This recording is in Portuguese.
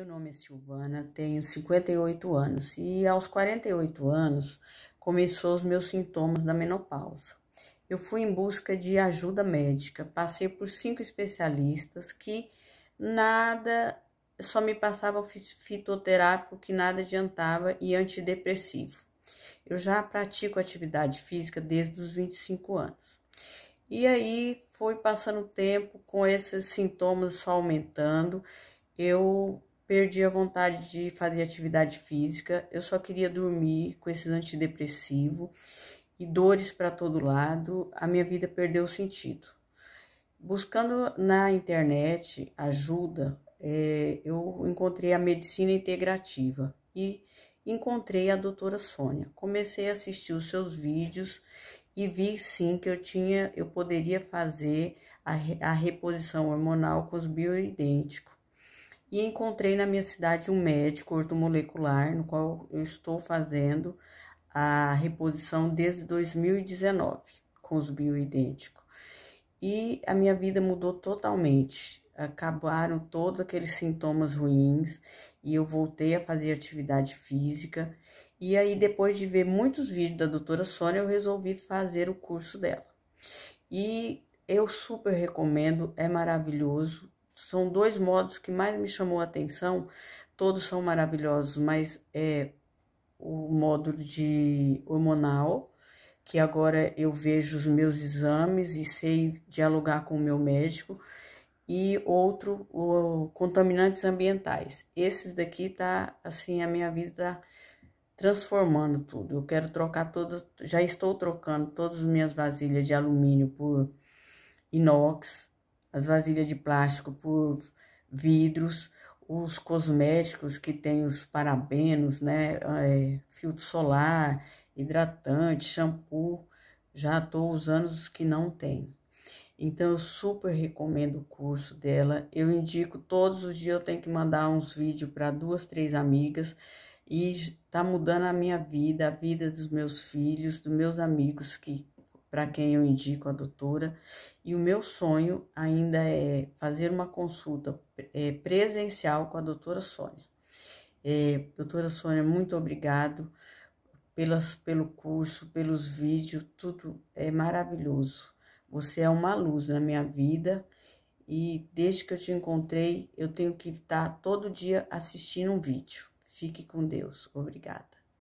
Meu nome é Silvana, tenho 58 anos e aos 48 anos começou os meus sintomas da menopausa. Eu fui em busca de ajuda médica, passei por cinco especialistas que nada, só me passava fitoterápico que nada adiantava e antidepressivo. Eu já pratico atividade física desde os 25 anos. E aí foi passando o tempo com esses sintomas só aumentando, eu Perdi a vontade de fazer atividade física, eu só queria dormir com esses antidepressivos e dores para todo lado, a minha vida perdeu o sentido. Buscando na internet ajuda, é, eu encontrei a medicina integrativa e encontrei a doutora Sônia. Comecei a assistir os seus vídeos e vi sim que eu tinha, eu poderia fazer a, a reposição hormonal com os bioidênticos e encontrei na minha cidade um médico ortomolecular, no qual eu estou fazendo a reposição desde 2019 com os bioidênticos. E a minha vida mudou totalmente. Acabaram todos aqueles sintomas ruins e eu voltei a fazer atividade física. E aí, depois de ver muitos vídeos da doutora Sônia, eu resolvi fazer o curso dela. E eu super recomendo, é maravilhoso são dois modos que mais me chamou a atenção. Todos são maravilhosos, mas é o modo de hormonal, que agora eu vejo os meus exames e sei dialogar com o meu médico, e outro, o contaminantes ambientais. Esses daqui tá assim, a minha vida tá transformando tudo. Eu quero trocar todas, já estou trocando todas as minhas vasilhas de alumínio por inox, as vasilhas de plástico por vidros, os cosméticos que tem os parabenos, né? É, filtro solar, hidratante, shampoo. Já estou usando os que não tem. Então, eu super recomendo o curso dela. Eu indico todos os dias eu tenho que mandar uns vídeos para duas, três amigas. E tá mudando a minha vida, a vida dos meus filhos, dos meus amigos que para quem eu indico a doutora. E o meu sonho ainda é fazer uma consulta é, presencial com a doutora Sônia. É, doutora Sônia, muito obrigado pelas, pelo curso, pelos vídeos, tudo é maravilhoso. Você é uma luz na minha vida e desde que eu te encontrei, eu tenho que estar todo dia assistindo um vídeo. Fique com Deus. Obrigada.